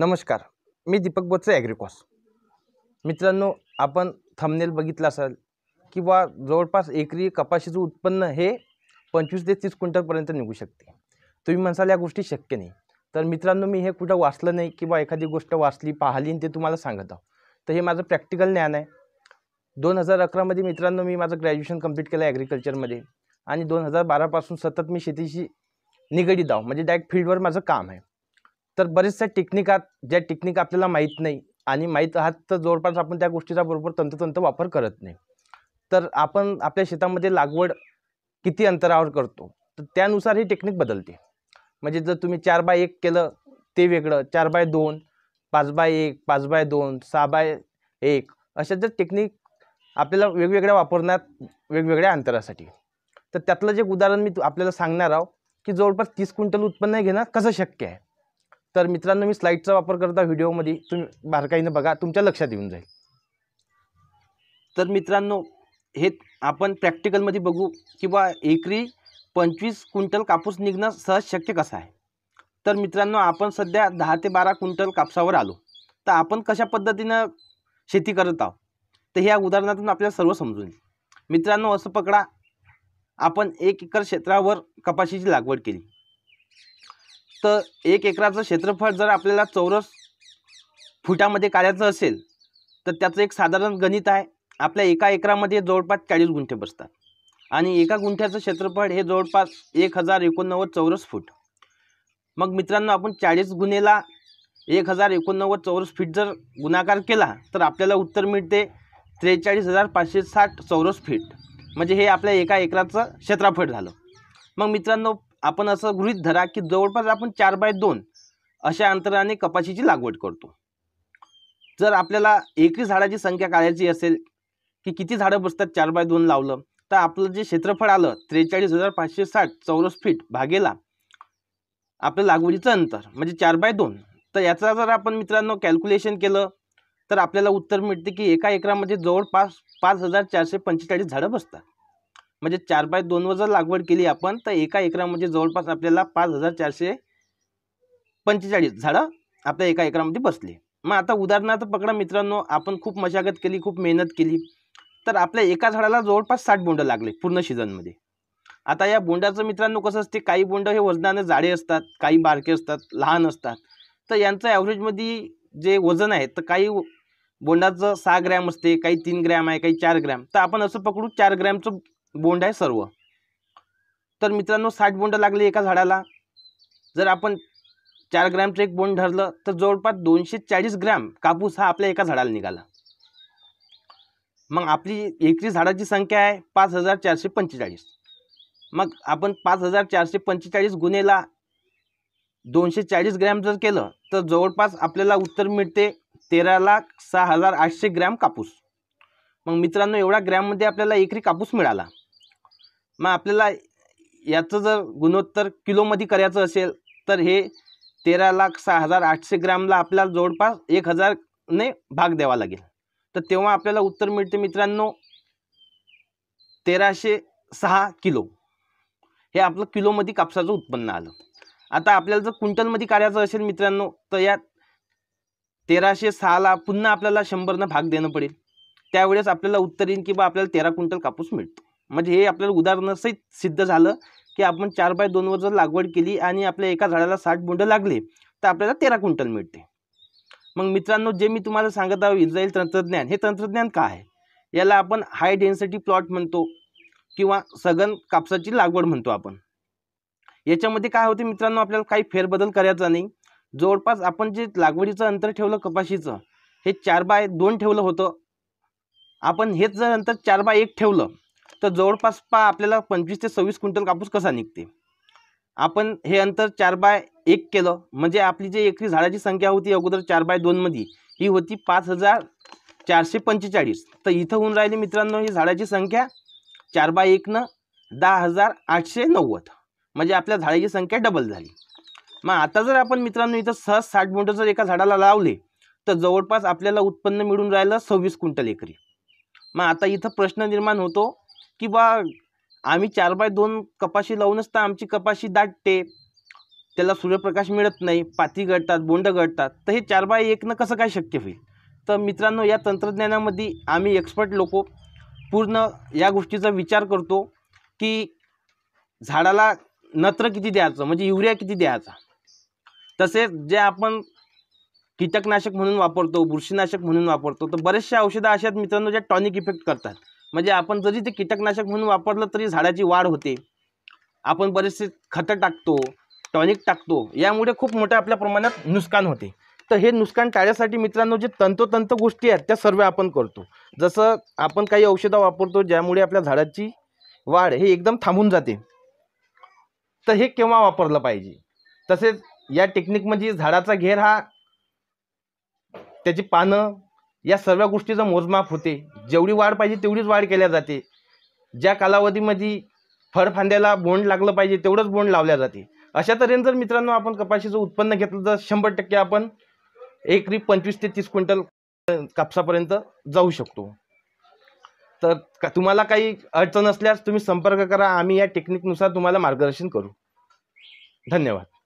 नमस्कार मी दीपक बोचे ॲग्रिकॉस मित्रांनो आपण थंबनेल बघितलं असाल किंवा जवळपास एकरी कपाशीचं उत्पन्न हे पंचवीस ते तीस क्विंटलपर्यंत निघू शकते तुम्ही म्हणसाल या गोष्टी शक्य नाही तर मित्रांनो मी हे कुठं वाचलं नाही किंवा एखादी गोष्ट वाचली पाहिली आणि ते तुम्हाला सांगत आहो तर हे माझं प्रॅक्टिकल ज्ञान आहे दोन हजार अकरामध्ये मित्रांनो मी माझं ग्रॅज्युएशन कंप्लीट केलं ॲग्रिकल्चरमध्ये आणि दोन हजार बारापासून सतत मी शेतीशी निगडीत आहो म्हणजे डायरेक्ट फील्डवर माझं काम आहे तर बरेचशा टेक्निक आहात ज्या टेक्निक आपल्याला माहीत नाही आणि माहीत आहात तर जवळपास आपण त्या गोष्टीचा बरोबर तंततंत वापर करत नाही तर आपण आपल्या शेतामध्ये लागवड किती अंतरावर करतो तर त्यानुसार ही टेक्निक बदलते म्हणजे जर तुम्ही चार बाय एक केलं ते वेगळं चार बाय दोन पाच बाय एक पाच बाय दोन सहा बाय एक अशा जर टेक्निक आपल्याला वेगवेगळ्या वापरण्यात वेगवेगळ्या अंतरासाठी तर त्यातलं जे उदाहरण मी आपल्याला सांगणार आहोत की जवळपास तीस क्विंटल उत्पन्न घेणं कसं शक्य आहे तर मित्रांनो मी स्लाईडचा वापर करता व्हिडिओमध्ये तुम्ही बारकाईनं बघा तुमच्या लक्षात येऊन जाईल तर मित्रांनो हे आपण प्रॅक्टिकलमध्ये बघू किंवा एकरी पंचवीस क्विंटल कापूस निघणं सहज शक्य कसं आहे तर मित्रांनो आपण सध्या दहा ते बारा क्विंटल कापसावर आलो तर आपण कशा पद्धतीनं शेती करत आहोत तर ह्या उदाहरणातून आपल्याला सर्व समजून मित्रांनो असं पकडा आपण एक एकर क्षेत्रावर कपाशीची लागवड केली तर एक एकराचं क्षेत्रफळ जर आपल्याला चौरस फुटामध्ये काढायचं असेल तर त्याचं एक साधारण गणित आहे आपल्या एका एकरामध्ये जवळपास चाळीस गुंठे बसतात आणि एका गुंठ्याचं क्षेत्रफळ हे जवळपास एक हजार एकोणनव्वद चौरस फूट मग मित्रांनो आपण चाळीस गुन्हेला एक हजार एकोणनव्वद चौरस फीट जर गुणाकार केला तर आपल्याला उत्तर मिळते त्रेचाळीस हजार पाचशे साठ चौरस फीट म्हणजे हे आपल्या एका एकराचं क्षेत्रफळ झालं मग मित्रांनो आपण असं गृहीत धरा की जवळपास आपण चार बाय दोन अशा अंतराने कपाशीची लागवड करतो जर आपल्याला एकही झाडाची संख्या काढायची असेल की किती झाडं बसतात चार बाय दोन लावलं तर आपलं जे क्षेत्रफळ आलं त्रेचाळीस हजार पाचशे साठ चौरस फीट भागेला आपलं लागवडीचं अंतर म्हणजे चार बाय दोन तर याचा जर आपण मित्रांनो कॅल्क्युलेशन केलं तर आपल्याला उत्तर मिळते की एका एकरामध्ये जवळपास पाच हजार चारशे पंचेचाळीस झाडं बसतात म्हणजे चार बाय दोनवर जर लागवड केली आपण तर एका एकरामध्ये म्हणजे जवळपास आपल्याला पाच हजार चारशे पंचेचाळीस झाडं आपल्या एका एकरामध्ये बसले मग आता उदाहरणार्थ पकडा मित्रांनो आपण खूप मशागत केली खूप मेहनत केली तर आपल्या एका झाडाला जवळपास साठ बोंड लागले पूर्ण सीझनमध्ये आता या बोंडाचं मित्रांनो कसं असते काही बोंड हे वजनाने जाडे असतात काही बारके असतात लहान असतात तर यांचं ॲव्हरेजमध्ये जे वजन आहे तर काही बोंडाचं सहा ग्रॅम असते काही तीन ग्रॅम आहे काही चार ग्रॅम तर आपण असं पकडू चार ग्रॅमचं बोंड आहे सर्व तर मित्रांनो साठ बोंड लागले एका झाडाला जर आपण चार ग्रॅमचं एक बोंड धरलं तर जवळपास दोनशे चाळीस ग्रॅम कापूस हा आपल्या एका झाडाला निघाला मग आपली एकरी झाडाची संख्या आहे पाच हजार चारशे पंचेचाळीस मग आपण पाच हजार चारशे पंचेचाळीस गुन्हेला दोनशे चाळीस ग्रॅम जर केलं तर जवळपास आपल्याला उत्तर मिळते तेरा लाख सहा हजार आठशे ग्रॅम कापूस मग मित्रांनो एवढा ग्रॅममध्ये आपल्याला एकरी कापूस मिळाला मग आपल्याला याचं जर गुणोत्तर किलोमध्ये करायचं असेल तर हे तेरा लाख सहा हजार आठशे ग्रॅमला आपल्याला जवळपास एक हजारने भाग द्यावा लागेल तर तेव्हा आपल्याला उत्तर मिळते मित्रांनो तेराशे सहा किलो हे आपलं किलोमध्ये कापसाचं उत्पन्न आलं आता आपल्याला जर क्विंटलमध्ये करायचं असेल मित्रांनो तर यात तेराशे सहाला पुन्हा आपल्याला शंभरनं भाग देणं पडेल त्यावेळेस आपल्याला उत्तर येईल की बा आपल्याला तेरा क्विंटल कापूस मिळतो म्हणजे हे आपल्याला उदाहरणासहित सिद्ध झालं की आपण चार बाय दोनवर जर लागवड केली आणि आपल्या एका झाडाला साठ बोंड लागले तर आपल्याला तेरा क्विंटल मिळते मग मित्रांनो जे मी तुम्हाला सांगत आहोत इस्रायल तंत्रज्ञान हे तंत्रज्ञान काय आहे याला आपण हाय डेन्सिटी प्लॉट म्हणतो किंवा सघन कापसाची लागवड म्हणतो आपण याच्यामध्ये काय होते मित्रांनो आपल्याला काही फेरबदल करायचा नाही जवळपास आपण जे लागवडीचं अंतर ठेवलं कपाशीचं हे चार बाय दोन ठेवलं होतं आपण हेच जर अंतर चार बाय एक ठेवलं तर जवळपास पा आपल्याला पंचवीस ते सव्वीस क्विंटल कापूस कसा निघते आपण हे अंतर चार बाय एक केलं म्हणजे आपली जे एकरी झाडाची संख्या होती अगोदर चार बाय दोनमध्ये ही होती पाच हजार चारशे पंचेचाळीस तर इथं होऊन राहिली मित्रांनो ही झाडाची संख्या चार बाय एकनं दहा हजार आठशे नव्वद म्हणजे आपल्या झाडाची संख्या डबल झाली मग आता जर आपण मित्रांनो इथं सहज साठ मोटर जर एका झाडाला लावले तर जवळपास आपल्याला उत्पन्न मिळून राहिलं सव्वीस क्विंटल एकरी मग आता इथं प्रश्न निर्माण होतो की बा आम्ही चार बाय दोन कपाशी लावूनच तर आमची कपाशी दाटते त्याला सूर्यप्रकाश मिळत नाही पाती गळतात बोंड गळतात तर हे चार बाय एकनं कसं काय शक्य होईल तर मित्रांनो या तंत्रज्ञानामध्ये आम्ही एक्सपर्ट लोक पूर्ण या गोष्टीचा विचार करतो की झाडाला नत्र किती द्यायचं म्हणजे युरिया किती द्यायचा तसेच जे आपण कीटकनाशक म्हणून वापरतो बुरशीनाशक म्हणून वापरतो तर बरेचशा औषधं अशा आहेत मित्रांनो ज्या टॉनिक इफेक्ट करतात म्हणजे आपण जरी ते कीटकनाशक म्हणून वापरलं तरी झाडाची वाढ होते आपण बरेचसे खतं टाकतो टॉनिक टाकतो यामुळे खूप मोठ्या आपल्या प्रमाणात नुकसान होते तर हे नुकसान टाळण्यासाठी मित्रांनो जे तंतोतंत गोष्टी आहेत त्या सर्व आपण करतो जसं आपण काही औषधं वापरतो ज्यामुळे आपल्या झाडाची वाढ हे एकदम थांबून जाते तर हे केव्हा वापरलं पाहिजे तसेच या टेक्निकमध्ये म्हणजे झाडाचा घेर हा त्याची पानं या सर्व गोष्टीचं मोजमाप होते जेवढी वाढ पाहिजे तेवढीच वाढ केल्या जाते ज्या कालावधीमध्ये फळफांद्याला बोंड लागलं पाहिजे तेवढंच बोंड लावल्या जाते अशा तऱ्हेने जर मित्रांनो आपण कपाशीचं उत्पन्न घेतलं तर शंभर टक्के आपण एकरी पंचवीस ते तीस क्विंटल कापसापर्यंत जाऊ शकतो तर का तुम्हाला काही अडचण असल्यास तुम्ही संपर्क करा आम्ही या टेक्निकनुसार तुम्हाला मार्गदर्शन करू धन्यवाद